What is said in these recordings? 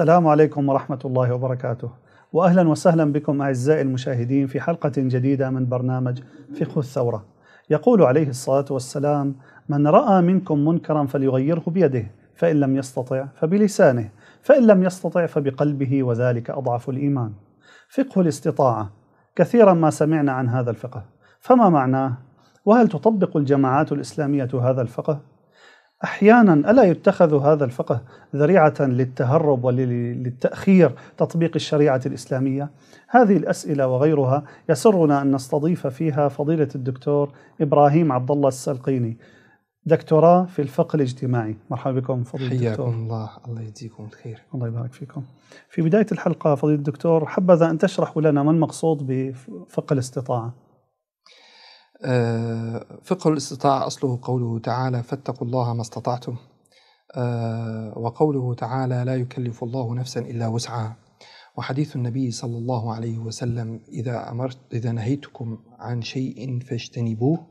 السلام عليكم ورحمة الله وبركاته وأهلا وسهلا بكم أعزائي المشاهدين في حلقة جديدة من برنامج فقه الثورة يقول عليه الصلاة والسلام من رأى منكم منكرا فليغيره بيده فإن لم يستطع فبلسانه فإن لم يستطع فبقلبه وذلك أضعف الإيمان فقه الاستطاعة كثيرا ما سمعنا عن هذا الفقه فما معناه؟ وهل تطبق الجماعات الإسلامية هذا الفقه؟ احيانا الا يتخذ هذا الفقه ذريعه للتهرب وللتاخير تطبيق الشريعه الاسلاميه؟ هذه الاسئله وغيرها يسرنا ان نستضيف فيها فضيله الدكتور ابراهيم عبد الله السلقيني دكتوراه في الفقه الاجتماعي مرحبا بكم فضيلة الدكتور حياكم الله الله يجزيكم الخير الله يبارك فيكم في بداية الحلقة فضيلة الدكتور حبذا أن تشرحوا لنا ما المقصود بفقه الاستطاعة آه، فقه الاستطاعة أصله قوله تعالى فاتقوا الله ما استطعتم آه، وقوله تعالى لا يكلف الله نفسا إلا وسعها وحديث النبي صلى الله عليه وسلم إذا أمرت إذا نهيتكم عن شيء فاجتنبوه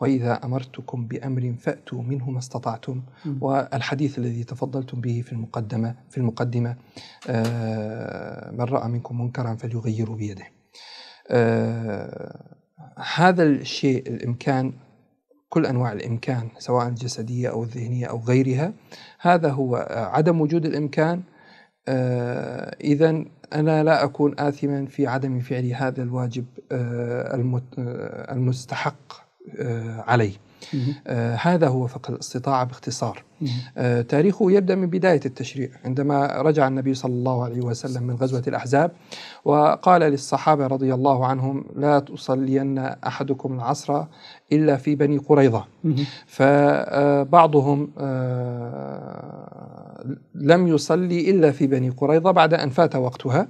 وإذا أمرتكم بأمر فأتوا منه ما استطعتم والحديث الذي تفضلتم به في المقدمة في المقدمة آه، من رأى منكم منكرا فليغيره بيده هذا الشيء الامكان كل انواع الامكان سواء الجسديه او الذهنيه او غيرها هذا هو آه، عدم وجود الامكان آه، اذا انا لا اكون اثما في عدم فعل هذا الواجب آه، المستحق علي آه هذا هو فقه الاستطاعة باختصار آه تاريخه يبدأ من بداية التشريع عندما رجع النبي صلى الله عليه وسلم من غزوة الأحزاب وقال للصحابة رضي الله عنهم لا تصلين أحدكم العصر إلا في بني قريظة فبعضهم آه،, آه لم يصلي إلا في بني قريظة بعد أن فات وقتها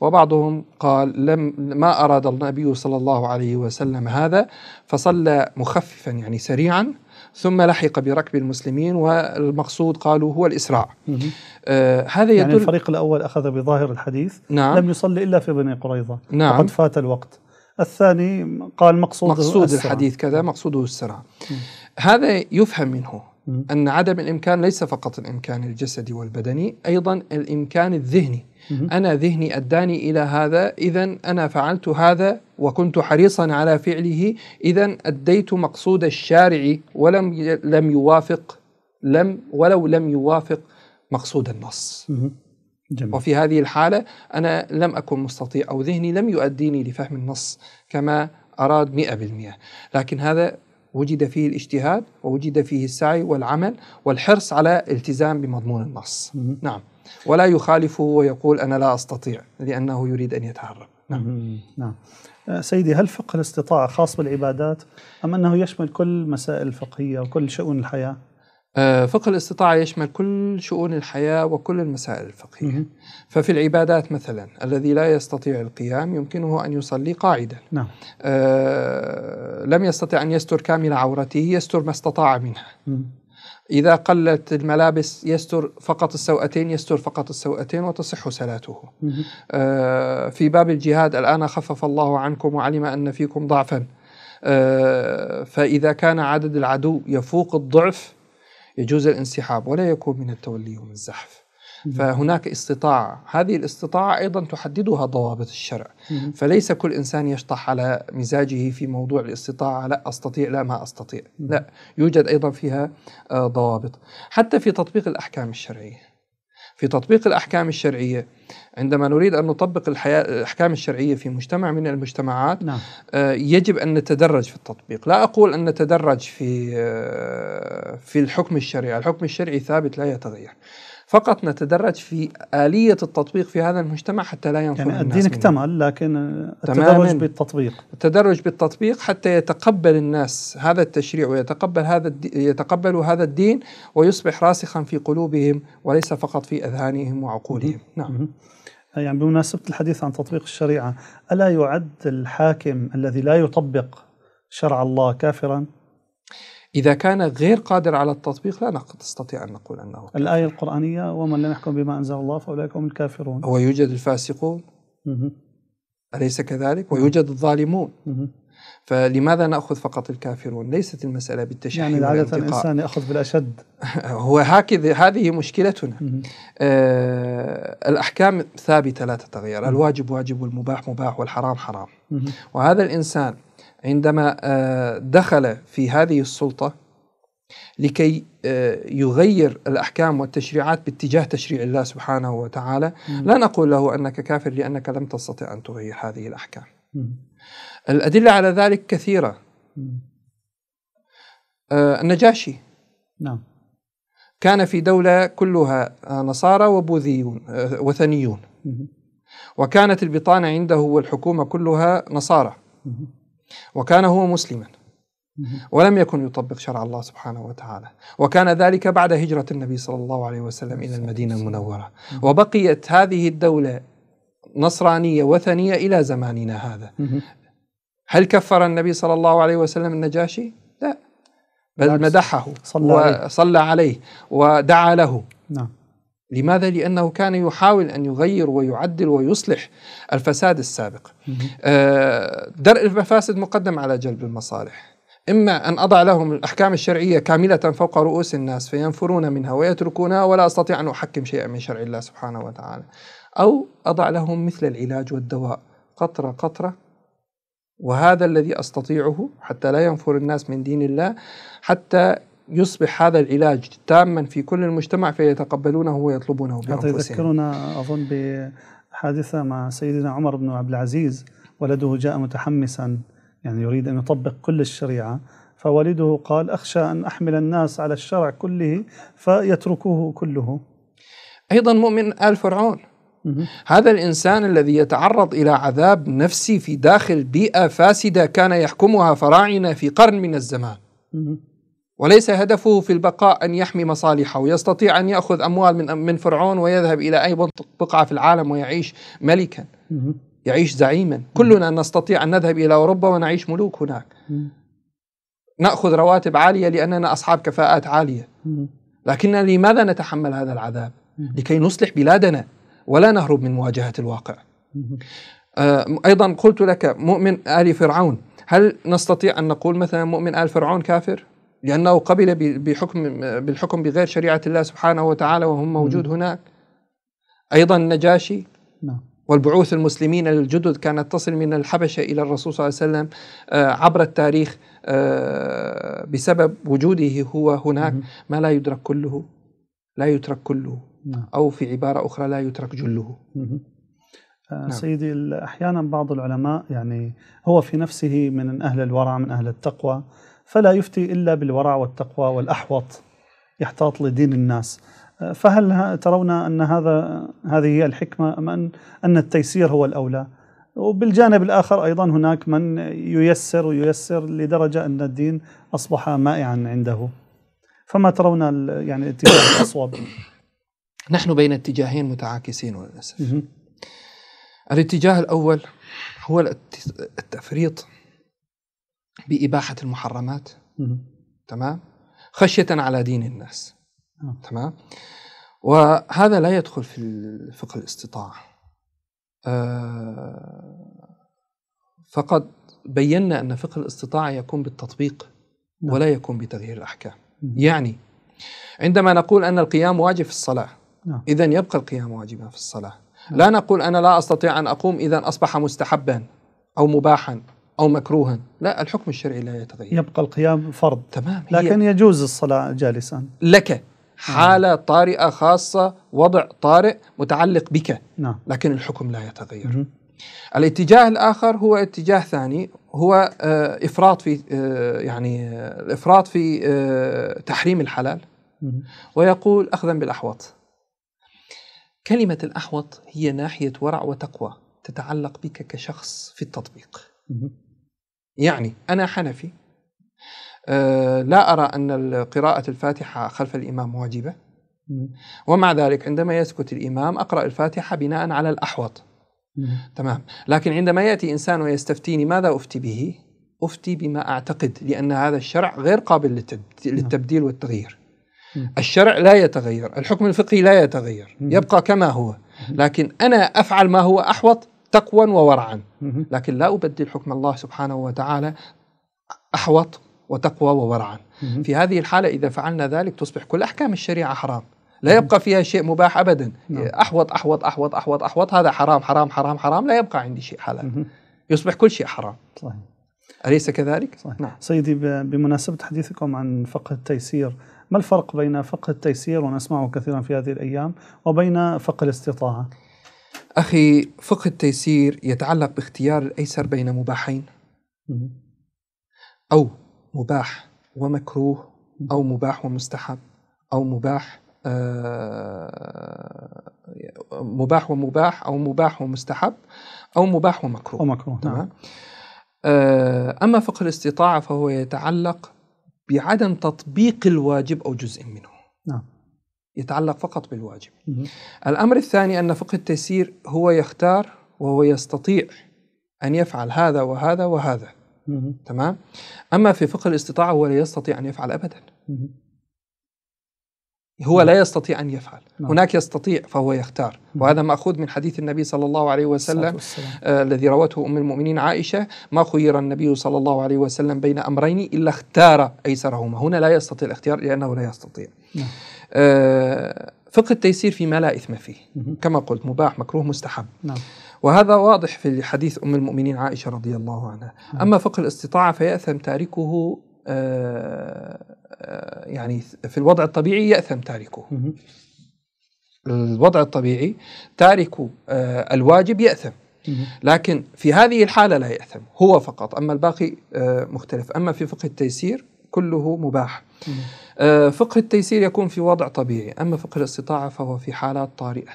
وبعضهم قال لم ما أراد النبي صلى الله عليه وسلم هذا فصلى مخففا يعني سريعا ثم لحق بركب المسلمين والمقصود قالوا هو الإسراع آه هذا يعني يدل يعني الفريق الأول أخذ بظاهر الحديث نعم لم يصلي إلا في بني قريظة نعم وقد فات الوقت الثاني قال مقصود مقصود السرعة. الحديث كذا مقصوده السرعة هذا يفهم منه أن عدم الإمكان ليس فقط الإمكان الجسدي والبدني أيضا الإمكان الذهني أنا ذهني أداني إلى هذا إذا أنا فعلت هذا وكنت حريصا على فعله إذا أديت مقصود الشارع ولم لم يوافق لم ولو لم يوافق مقصود النص جميل. وفي هذه الحالة أنا لم أكن مستطيع أو ذهني لم يؤديني لفهم النص كما أراد مئة بالمئة لكن هذا وجد فيه الاجتهاد ووجد فيه السعي والعمل والحرص على التزام بمضمون النص نعم ولا يخالفه ويقول أنا لا أستطيع لأنه يريد أن يتهرب نعم نعم آه، سيدي هل فقه الاستطاعة خاص بالعبادات أم أنه يشمل كل مسائل الفقهية وكل شؤون الحياة؟ آه، فقه الاستطاعة يشمل كل شؤون الحياة وكل المسائل الفقهية ففي العبادات مثلا الذي لا يستطيع القيام يمكنه أن يصلي قاعدا نعم. آه لم يستطع أن يستر كامل عورته يستر ما استطاع منها إذا قلت الملابس يستر فقط السوأتين يستر فقط السوأتين وتصح صلاته آه في باب الجهاد الآن خفف الله عنكم وعلم أن فيكم ضعفا آه فإذا كان عدد العدو يفوق الضعف يجوز الانسحاب ولا يكون من التولي ومن الزحف فهناك استطاعة هذه الاستطاعة أيضا تحددها ضوابط الشرع فليس كل إنسان يشطح على مزاجه في موضوع الاستطاعة لا أستطيع لا ما أستطيع لا يوجد أيضا فيها آه، ضوابط حتى في تطبيق الأحكام الشرعية في تطبيق الأحكام الشرعية عندما نريد أن نطبق الحياة الأحكام الشرعية في مجتمع من المجتمعات نعم. آه، يجب أن نتدرج في التطبيق لا أقول أن نتدرج في آه، في الحكم الشرعي الحكم الشرعي ثابت لا يتغير فقط نتدرج في آلية التطبيق في هذا المجتمع حتى لا ينفع يعني الدين اكتمل لكن التدرج بالتطبيق التدرج بالتطبيق حتى يتقبل الناس هذا التشريع ويتقبل هذا يتقبلوا هذا الدين ويصبح راسخا في قلوبهم وليس فقط في أذهانهم وعقولهم نعم يعني بمناسبة الحديث عن تطبيق الشريعة ألا يعد الحاكم الذي لا يطبق شرع الله كافرا؟ إذا كان غير قادر على التطبيق لا نستطيع أن نقول أنه كافر. الآية القرآنية ومن لم يحكم بما أنزل الله فأولئك هم الكافرون ويوجد الفاسقون مه. أليس كذلك؟ ويوجد الظالمون مه. فلماذا ناخذ فقط الكافرون؟ ليست المساله بالتشحيم يعني عاده الانسان ياخذ بالاشد هو هكذا هذه مشكلتنا آه الاحكام ثابته لا تتغير، الواجب واجب والمباح مباح والحرام حرام وهذا الانسان عندما آه، دخل في هذه السلطة لكي آه، يغير الأحكام والتشريعات باتجاه تشريع الله سبحانه وتعالى لا نقول له أنك كافر لأنك لم تستطع أن تغير هذه الأحكام الأدلة على ذلك كثيرة آه، النجاشي نعم كان في دولة كلها نصارى وبوذيون وثنيون وكانت البطانة عنده والحكومة كلها نصارى وكان هو مسلما ولم يكن يطبق شرع الله سبحانه وتعالى وكان ذلك بعد هجرة النبي صلى الله عليه وسلم إلى المدينة المنورة وبقيت هذه الدولة نصرانية وثنية إلى زماننا هذا هل كفر النبي صلى الله عليه وسلم النجاشي؟ لا بل مدحه صلى عليه. وصلى عليه ودعا له نعم. لماذا؟ لأنه كان يحاول أن يغير ويعدل ويصلح الفساد السابق آه، درء المفاسد مقدم على جلب المصالح إما أن أضع لهم الأحكام الشرعية كاملة فوق رؤوس الناس فينفرون منها ويتركونها ولا أستطيع أن أحكم شيئا من شرع الله سبحانه وتعالى أو أضع لهم مثل العلاج والدواء قطرة قطرة وهذا الذي استطيعه حتى لا ينفر الناس من دين الله حتى يصبح هذا العلاج تاما في كل المجتمع فيتقبلونه ويطلبونه بانفسهم. هذا يذكرنا اظن بحادثه مع سيدنا عمر بن عبد العزيز ولده جاء متحمسا يعني يريد ان يطبق كل الشريعه فوالده قال اخشى ان احمل الناس على الشرع كله فيتركوه كله. ايضا مؤمن ال فرعون هذا الانسان الذي يتعرض الى عذاب نفسي في داخل بيئه فاسده كان يحكمها فراعنه في قرن من الزمان. وليس هدفه في البقاء أن يحمي مصالحه يستطيع أن يأخذ أموال من, من فرعون ويذهب إلى أي بقعة في العالم ويعيش ملكا يعيش زعيما كلنا نستطيع أن نذهب إلى أوروبا ونعيش ملوك هناك نأخذ رواتب عالية لأننا أصحاب كفاءات عالية لكننا لماذا نتحمل هذا العذاب لكي نصلح بلادنا ولا نهرب من مواجهة الواقع آه، أيضا قلت لك مؤمن آل فرعون هل نستطيع أن نقول مثلا مؤمن آل فرعون كافر لأنه قبل بحكم بالحكم بغير شريعة الله سبحانه وتعالى وهم موجود هناك أيضا النجاشي نعم. والبعوث المسلمين الجدد كانت تصل من الحبشة إلى الرسول صلى الله عليه وسلم آه، عبر التاريخ آه، بسبب وجوده هو هناك ما لا يدرك كله لا يترك كله نعم. أو في عبارة أخرى لا يترك جله آه، نعم. سيدي أحيانا بعض العلماء يعني هو في نفسه من أهل الورع من أهل التقوى فلا يفتي إلا بالورع والتقوى والأحوط يحتاط لدين الناس فهل ترون أن هذا هذه هي الحكمة أم أن, أن التيسير هو الأولى وبالجانب الآخر أيضا هناك من ييسر وييسر لدرجة أن الدين أصبح مائعا عنده فما ترون يعني الاتجاه الأصوب نحن بين اتجاهين متعاكسين وللأسف الاتجاه الأول هو التفريط بإباحة المحرمات تمام خشية على دين الناس آه. تمام وهذا لا يدخل في فقه الاستطاعة آه فقد بينا أن فقه الاستطاعة يكون بالتطبيق م. نعم. ولا يكون بتغيير الأحكام يعني عندما نقول أن القيام واجب في الصلاة نعم. إذا يبقى القيام واجبا في الصلاة نعم. لا نقول أنا لا أستطيع أن أقوم إذا أصبح مستحبا أو مباحا أو مكروها لا الحكم الشرعي لا يتغير يبقى القيام فرض تمام لكن يجوز الصلاة جالسا لك نعم. حالة طارئة خاصة وضع طارئ متعلق بك نعم. لكن الحكم لا يتغير مم. الاتجاه الآخر هو اتجاه ثاني هو آه، إفراط في آه، يعني الإفراط آه، في تحريم الحلال ويقول أخذا بالأحوط كلمة الأحوط هي ناحية ورع وتقوى تتعلق بك كشخص في التطبيق مم. يعني أنا حنفي آه، لا أرى أن قراءة الفاتحة خلف الإمام واجبة ومع ذلك عندما يسكت الإمام أقرأ الفاتحة بناء على الأحوط تمام لكن عندما يأتي إنسان ويستفتيني ماذا أفتي به أفتي بما أعتقد لأن هذا الشرع غير قابل للتبديل والتغيير الشرع لا يتغير الحكم الفقهي لا يتغير يبقى كما هو لكن أنا أفعل ما هو أحوط تقوى وورعا لكن لا أبدل حكم الله سبحانه وتعالى أحوط وتقوى وورعا في هذه الحالة إذا فعلنا ذلك تصبح كل أحكام الشريعة حرام لا يبقى فيها شيء مباح ابدا نعم. احوط احوط احوط احوط احوط هذا حرام حرام حرام حرام لا يبقى عندي شيء حلال يصبح كل شيء حرام صحيح اليس كذلك؟ صحيح. نعم. سيدي بمناسبه حديثكم عن فقه التيسير ما الفرق بين فقه التيسير ونسمعه كثيرا في هذه الايام وبين فقه الاستطاعه؟ أخي فقه التيسير يتعلق باختيار الأيسر بين مباحين أو مباح ومكروه أو مباح ومستحب أو مباح آه، مباح ومباح أو مباح ومستحب أو مباح ومكروه ومكروه نعم آه، أما فقه الاستطاعة فهو يتعلق بعدم تطبيق الواجب أو جزء منه نعم يتعلق فقط بالواجب الأمر الثاني أن فقه التيسير هو يختار وهو يستطيع أن يفعل هذا وهذا وهذا تمام أما في فقه الاستطاعة هو لا يستطيع أن يفعل أبدا هو نعم. لا يستطيع أن يفعل نعم. هناك يستطيع فهو يختار نعم. وهذا مأخوذ من حديث النبي صلى الله عليه وسلم آه الذي روته أم المؤمنين عائشة ما خير النبي صلى الله عليه وسلم بين أمرين إلا اختار أيسرهما هنا لا يستطيع الاختيار لأنه لا يستطيع نعم. آه فقه التيسير فيما لا إثم فيه نعم. كما قلت مباح مكروه مستحب نعم. وهذا واضح في حديث أم المؤمنين عائشة رضي الله عنها نعم. أما فقه الاستطاعة فيأثم تاركه آه، آه، يعني في الوضع الطبيعي يأثم تاركه الوضع الطبيعي تارك آه، الواجب يأثم لكن في هذه الحالة لا يأثم هو فقط أما الباقي مختلف أما في فقه التيسير كله مباح فقه التيسير يكون في وضع طبيعي أما فقه الاستطاعة فهو في حالات طارئة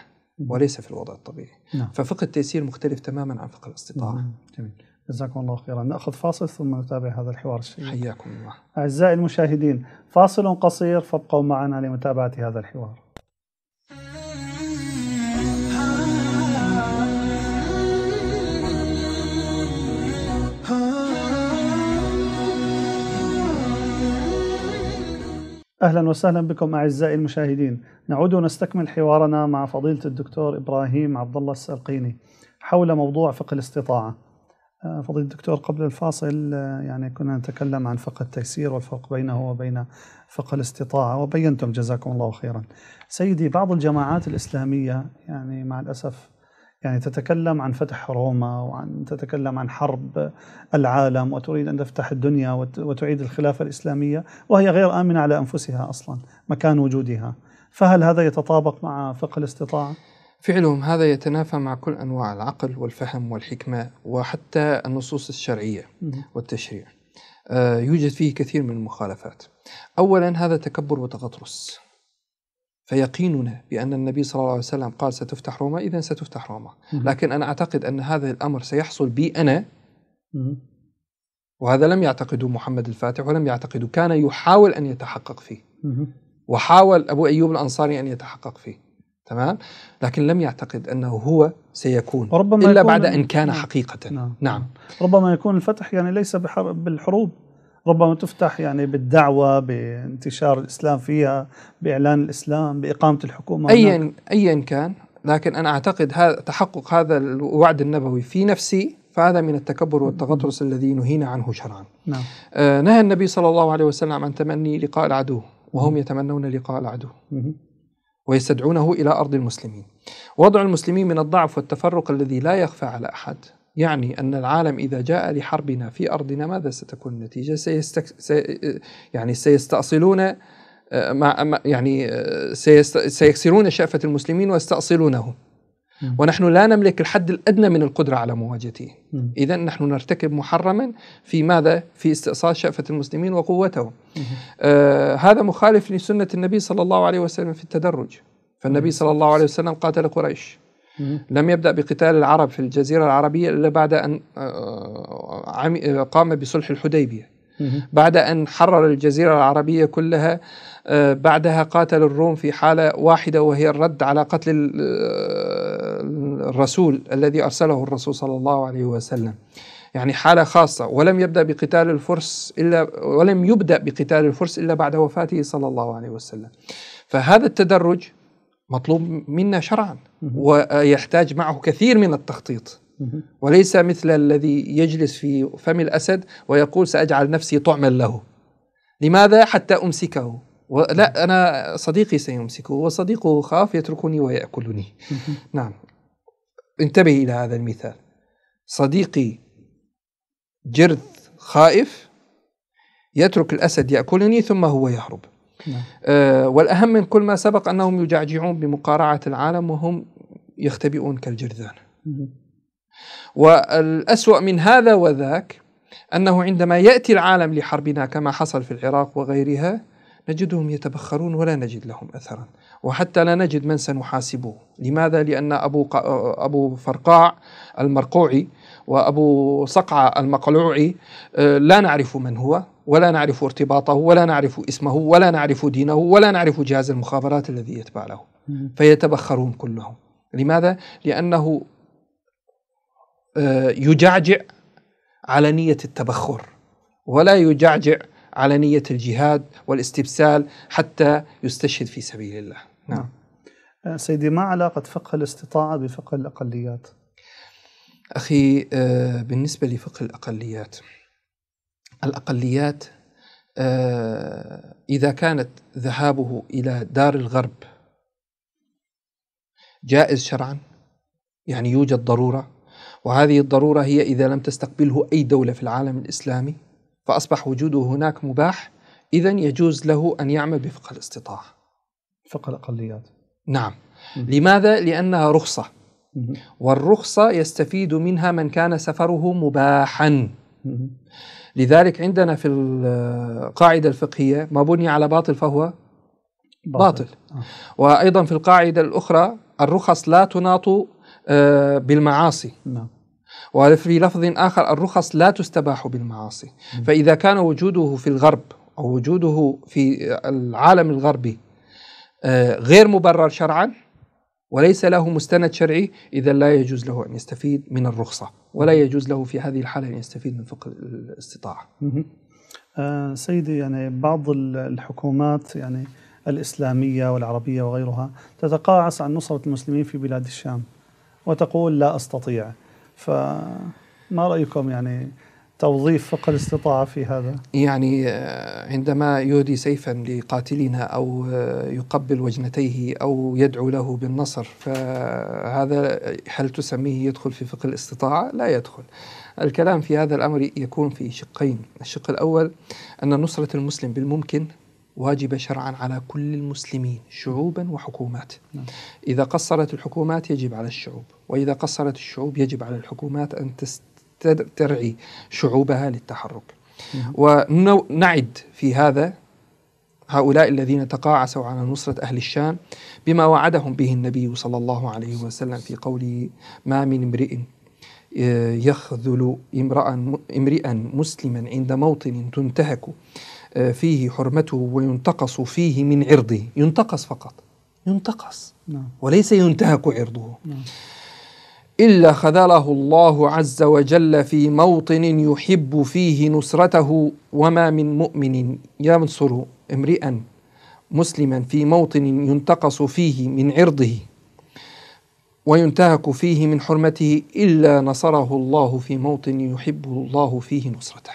وليس في الوضع الطبيعي نعم. ففقه التيسير مختلف تماما عن فقه الاستطاعة نعم، جميل. جزاكم الله خيرا ناخذ فاصل ثم نتابع هذا الحوار الشيق حياكم الله اعزائي المشاهدين فاصل قصير فابقوا معنا لمتابعه هذا الحوار اهلا وسهلا بكم اعزائي المشاهدين، نعود ونستكمل حوارنا مع فضيله الدكتور ابراهيم عبد الله السلقيني حول موضوع فقه الاستطاعه. آه، فضيلة الدكتور قبل الفاصل آه، يعني كنا نتكلم عن فقه التيسير والفرق بينه وبين فقه الاستطاعة وبينتم جزاكم الله خيرا سيدي بعض الجماعات الإسلامية يعني مع الأسف يعني تتكلم عن فتح روما وعن تتكلم عن حرب العالم وتريد أن تفتح الدنيا وتعيد الخلافة الإسلامية وهي غير آمنة على أنفسها أصلا مكان وجودها فهل هذا يتطابق مع فقه الاستطاعة؟ فعلهم هذا يتنافى مع كل أنواع العقل والفهم والحكمة وحتى النصوص الشرعية والتشريع آه، يوجد فيه كثير من المخالفات أولا هذا تكبر وتغطرس فيقيننا بأن النبي صلى الله عليه وسلم قال ستفتح روما إذا ستفتح روما لكن أنا أعتقد أن هذا الأمر سيحصل بي أنا وهذا لم يعتقده محمد الفاتح ولم يعتقده كان يحاول أن يتحقق فيه وحاول أبو أيوب الأنصاري أن يتحقق فيه تمام لكن لم يعتقد انه هو سيكون ربما الا بعد ان كان نعم. حقيقه نعم, نعم. ربما يكون الفتح يعني ليس بالحروب ربما تفتح يعني بالدعوه بانتشار الاسلام فيها باعلان الاسلام باقامه الحكومه ايا ايا كان لكن انا اعتقد هذا تحقق هذا الوعد النبوي في نفسي فهذا من التكبر والتغطرس نعم. الذي نهينا عنه شرعا نعم. آه نهى النبي صلى الله عليه وسلم عن تمني لقاء العدو وهم يتمنون لقاء العدو مم. ويستدعونه إلى أرض المسلمين وضع المسلمين من الضعف والتفرق الذي لا يخفى على أحد يعني أن العالم إذا جاء لحربنا في أرضنا ماذا ستكون النتيجة سيستك... سي... يعني سيستأصلون آه، مع... يعني آه، سيست... سيكسرون شأفة المسلمين ويستأصلونهم ونحن لا نملك الحد الأدنى من القدرة على مواجهته إذا نحن نرتكب محرما في ماذا؟ في استئصال شأفة المسلمين وقوتهم آه هذا مخالف لسنة النبي صلى الله عليه وسلم في التدرج فالنبي صلى الله عليه وسلم قاتل قريش لم يبدأ بقتال العرب في الجزيرة العربية إلا بعد أن آه، قام بصلح الحديبية بعد أن حرر الجزيرة العربية كلها آه، بعدها قاتل الروم في حالة واحدة وهي الرد على قتل آه، الرسول الذي أرسله الرسول صلى الله عليه وسلم يعني حالة خاصة ولم يبدأ بقتال الفرس إلا ولم يبدأ بقتال الفرس إلا بعد وفاته صلى الله عليه وسلم فهذا التدرج مطلوب منا شرعا ويحتاج معه كثير من التخطيط وليس مثل الذي يجلس في فم الأسد ويقول سأجعل نفسي طعما له لماذا حتى أمسكه لا أنا صديقي سيمسكه وصديقه خاف يتركني ويأكلني نعم انتبه إلى هذا المثال صديقي جرذ خائف يترك الأسد يأكلني ثم هو يهرب نعم. آه والأهم من كل ما سبق أنهم يجعجعون بمقارعة العالم وهم يختبئون كالجرذان والأسوأ من هذا وذاك أنه عندما يأتي العالم لحربنا كما حصل في العراق وغيرها نجدهم يتبخرون ولا نجد لهم أثرا وحتى لا نجد من سنحاسبه لماذا؟ لأن أبو, أبو فرقاع المرقوعي وأبو صقعة المقلوعي آه، لا نعرف من هو ولا نعرف ارتباطه ولا نعرف اسمه ولا نعرف دينه ولا نعرف جهاز المخابرات الذي يتبع له فيتبخرون كلهم لماذا؟ لأنه آه، يجعجع على نية التبخر ولا يجعجع على نية الجهاد والاستبسال حتى يستشهد في سبيل الله نعم آه، سيدي ما علاقة فقه الاستطاعة بفقه الأقليات؟ أخي آه، بالنسبة لفقه الأقليات الأقليات آه، إذا كانت ذهابه إلى دار الغرب جائز شرعا يعني يوجد ضرورة وهذه الضرورة هي إذا لم تستقبله أي دولة في العالم الإسلامي فأصبح وجوده هناك مباح إذا يجوز له أن يعمل بفقه الاستطاعة فقه الأقليات نعم م. لماذا؟ لأنها رخصة م. والرخصة يستفيد منها من كان سفره مباحا م. لذلك عندنا في القاعدة الفقهية ما بني على باطل فهو باطل, باطل. آه. وأيضا في القاعدة الأخرى الرخص لا تناط آه، بالمعاصي نعم وفي لفظ آخر الرخص لا تستباح بالمعاصي فإذا كان وجوده في الغرب أو وجوده في العالم الغربي آه، غير مبرر شرعا وليس له مستند شرعي إذا لا يجوز له أن يستفيد من الرخصة ولا يجوز له في هذه الحالة أن يستفيد من فقه الاستطاعة آه، سيدي يعني بعض الحكومات يعني الإسلامية والعربية وغيرها تتقاعس عن نصرة المسلمين في بلاد الشام وتقول لا أستطيع فما رأيكم يعني توظيف فقه الاستطاعة في هذا يعني آه، عندما يهدي سيفا لقاتلنا أو آه، يقبل وجنتيه أو يدعو له بالنصر فهذا هل تسميه يدخل في فقه الاستطاعة؟ لا يدخل الكلام في هذا الأمر يكون في شقين الشق الأول أن نصرة المسلم بالممكن واجبة شرعا على كل المسلمين شعوبا وحكومات نعم. إذا قصرت الحكومات يجب على الشعوب وإذا قصرت الشعوب يجب على الحكومات أن ترعي شعوبها للتحرك نعم. ونعد في هذا هؤلاء الذين تقاعسوا على نصرة أهل الشام بما وعدهم به النبي صلى الله عليه وسلم في قوله ما من امرئ آه، يخذل امرئا مسلما عند موطن تنتهك آه، فيه حرمته وينتقص فيه من عرضه ينتقص فقط ينتقص نعم. وليس ينتهك عرضه نعم. إلا خذله الله عز وجل في موطن يحب فيه نصرته وما من مؤمن ينصر امرئا مسلما في موطن ينتقص فيه من عرضه وينتهك فيه من حرمته إلا نصره الله في موطن يحب الله فيه نصرته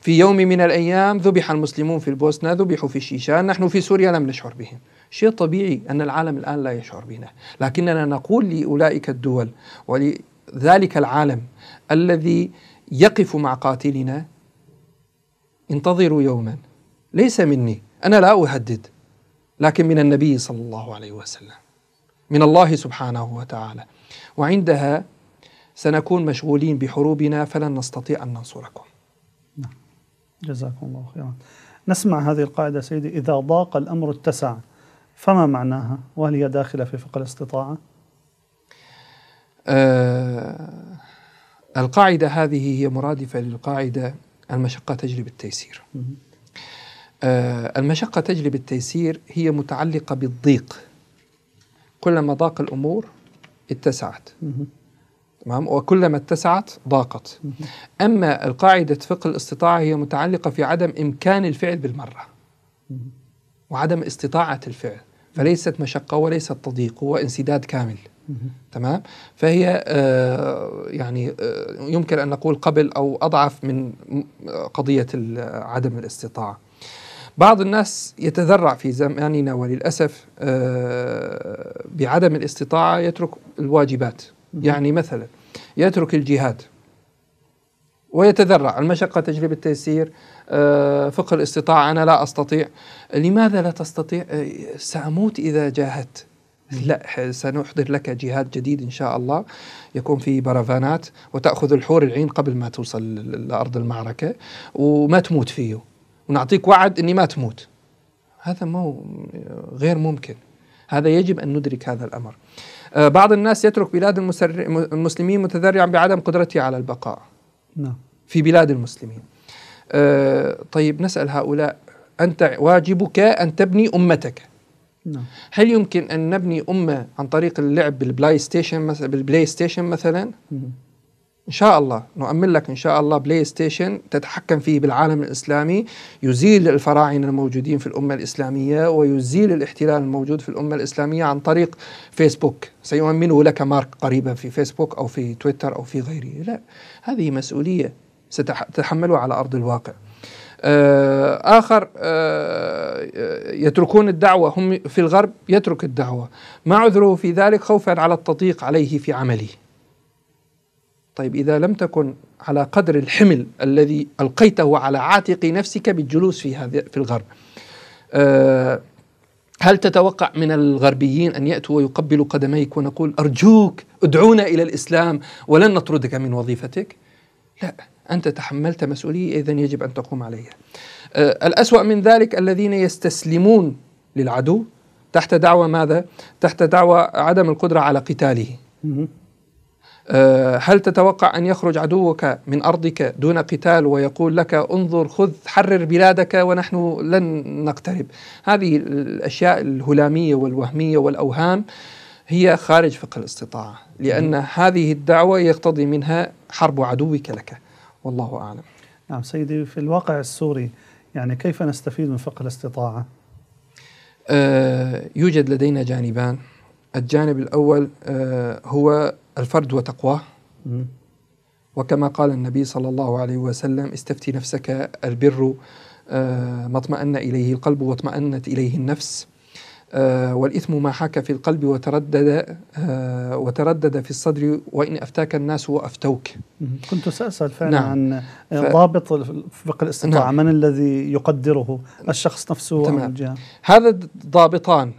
في يوم من الأيام ذبح المسلمون في البوسنة ذبحوا في الشيشان نحن في سوريا لم نشعر بهم شيء طبيعي أن العالم الآن لا يشعر بنا لكننا نقول لأولئك الدول ولذلك العالم الذي يقف مع قاتلنا انتظروا يوما ليس مني أنا لا أهدد لكن من النبي صلى الله عليه وسلم من الله سبحانه وتعالى وعندها سنكون مشغولين بحروبنا فلن نستطيع أن ننصركم جزاكم الله خيرا نسمع هذه القاعدة سيدي إذا ضاق الأمر اتسع فما معناها وهل هي داخلة في فقه الاستطاعة آه القاعدة هذه هي مرادفة للقاعدة المشقة تجلب التيسير آه المشقة تجلب التيسير هي متعلقة بالضيق كلما ضاق الأمور اتسعت تمام وكلما اتسعت ضاقت اما القاعده فقه الاستطاعه هي متعلقه في عدم امكان الفعل بالمره وعدم استطاعه الفعل فليست مشقه وليست تضييق هو انسداد كامل تمام فهي آه يعني آه يمكن ان نقول قبل او اضعف من قضيه آه، عدم الاستطاعه بعض الناس يتذرع في زماننا وللاسف آه بعدم الاستطاعه يترك الواجبات يعني مثلا يترك الجهاد ويتذرع المشقة تجلب التيسير آه، فقه الاستطاعة أنا لا أستطيع لماذا لا تستطيع آه، سأموت إذا جاهدت لا سنحضر لك جهاد جديد إن شاء الله يكون في برافانات وتأخذ الحور العين قبل ما توصل لأرض المعركة وما تموت فيه ونعطيك وعد أني ما تموت هذا ما غير ممكن هذا يجب أن ندرك هذا الأمر آه، بعض الناس يترك بلاد المسلمين متذرعا بعدم قدرته على البقاء نعم في بلاد المسلمين آه، طيب نسأل هؤلاء أنت واجبك أن تبني أمتك نعم. هل يمكن أن نبني أمة عن طريق اللعب بالبلاي ستيشن مثلا بالبلاي ستيشن مثلا؟ ان شاء الله نؤمن لك ان شاء الله بلاي ستيشن تتحكم فيه بالعالم الاسلامي يزيل الفراعنه الموجودين في الامه الاسلاميه ويزيل الاحتلال الموجود في الامه الاسلاميه عن طريق فيسبوك سيؤمنه لك مارك قريبا في فيسبوك او في تويتر او في غيره لا هذه مسؤوليه ستتحملها على ارض الواقع آه، آخر آه، يتركون الدعوة هم في الغرب يترك الدعوة ما عذره في ذلك خوفا على التضييق عليه في عمله طيب إذا لم تكن على قدر الحمل الذي ألقيته على عاتق نفسك بالجلوس في هذا في الغرب آه، هل تتوقع من الغربيين أن يأتوا ويقبلوا قدميك ونقول أرجوك ادعونا إلى الإسلام ولن نطردك من وظيفتك لا أنت تحملت مسؤولية إذا يجب أن تقوم عليها آه، الأسوأ من ذلك الذين يستسلمون للعدو تحت دعوى ماذا؟ تحت دعوى عدم القدرة على قتاله آه، هل تتوقع أن يخرج عدوك من أرضك دون قتال ويقول لك انظر خذ حرر بلادك ونحن لن نقترب هذه الأشياء الهلامية والوهمية والأوهام هي خارج فقه الاستطاعة لأن هذه الدعوة يقتضي منها حرب عدوك لك والله أعلم نعم سيدي في الواقع السوري يعني كيف نستفيد من فقه الاستطاعة؟ آه يوجد لدينا جانبان الجانب الأول آه، هو الفرد وتقواه وكما قال النبي صلى الله عليه وسلم استفتي نفسك البر آه، ما اطمأن إليه القلب واطمأنت إليه النفس آه، والإثم ما حاك في القلب وتردد وتردد في الصدر وإن أفتاك الناس وأفتوك كنت سأسأل فعلا نعم. عن ضابط فقه الاستطاعة نعم. من الذي يقدره الشخص نفسه تمام. الجهة. هذا ضابطان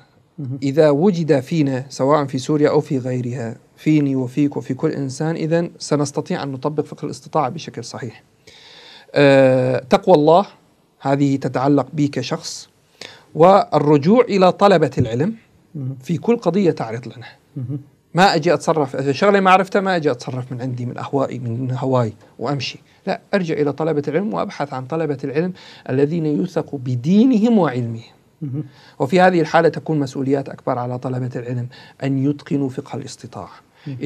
إذا وجد فينا سواء في سوريا أو في غيرها فيني وفيك وفي كل إنسان إذا سنستطيع أن نطبق فقه الاستطاعة بشكل صحيح أه تقوى الله هذه تتعلق بي كشخص والرجوع إلى طلبة العلم في كل قضية تعرض لنا ما أجي أتصرف إذا شغلة ما عرفتها ما أجي أتصرف من عندي من أهوائي من هواي وأمشي لا أرجع إلى طلبة العلم وأبحث عن طلبة العلم الذين يثقوا بدينهم وعلمهم وفي هذه الحالة تكون مسؤوليات أكبر على طلبة العلم أن يتقنوا فقه الاستطاعة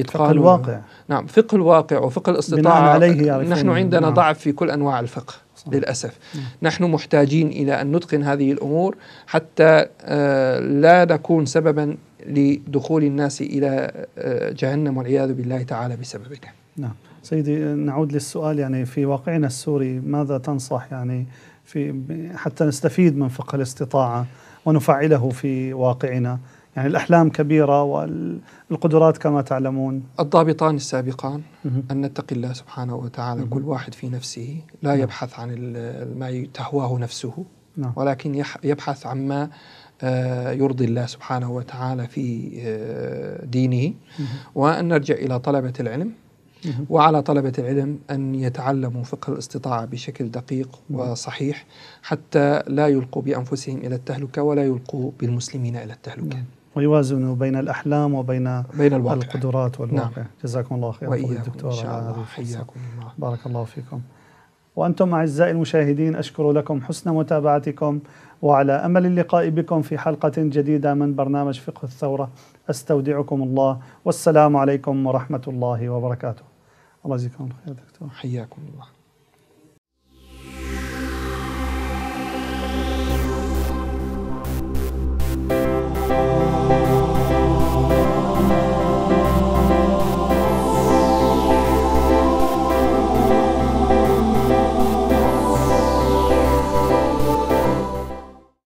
فقه الواقع نعم فقه الواقع وفقه الاستطاعة عليه نحن عندنا نعم. ضعف في كل أنواع الفقه صحيح. للأسف نعم. نحن محتاجين إلى أن نتقن هذه الأمور حتى آه لا نكون سببا لدخول الناس إلى آه جهنم والعياذ بالله تعالى بسببه نعم سيدي نعود للسؤال يعني في واقعنا السوري ماذا تنصح يعني في حتى نستفيد من فقه الاستطاعه ونفعله في واقعنا يعني الأحلام كبيرة والقدرات كما تعلمون الضابطان السابقان أن نتقي الله سبحانه وتعالى كل واحد في نفسه لا نعم. يبحث عن ما تهواه نفسه نعم. ولكن يبحث عما آه، يرضي الله سبحانه وتعالى في آه، دينه وأن نرجع إلى طلبة العلم وعلى طلبة العلم أن يتعلموا فقه الاستطاعة بشكل دقيق وصحيح حتى لا يلقوا بأنفسهم إلى التهلكة ولا يلقوا بالمسلمين إلى التهلكة نعم. ويوازنوا بين الأحلام وبين بين الواقع. القدرات والواقع نعم. جزاكم الله خير وإياكم دكتور إن شاء الله حياكم الله بارك الله فيكم وأنتم أعزائي المشاهدين أشكر لكم حسن متابعتكم وعلى أمل اللقاء بكم في حلقة جديدة من برنامج فقه الثورة أستودعكم الله والسلام عليكم ورحمة الله وبركاته الله يجزيكم خير دكتور حياكم الله thank you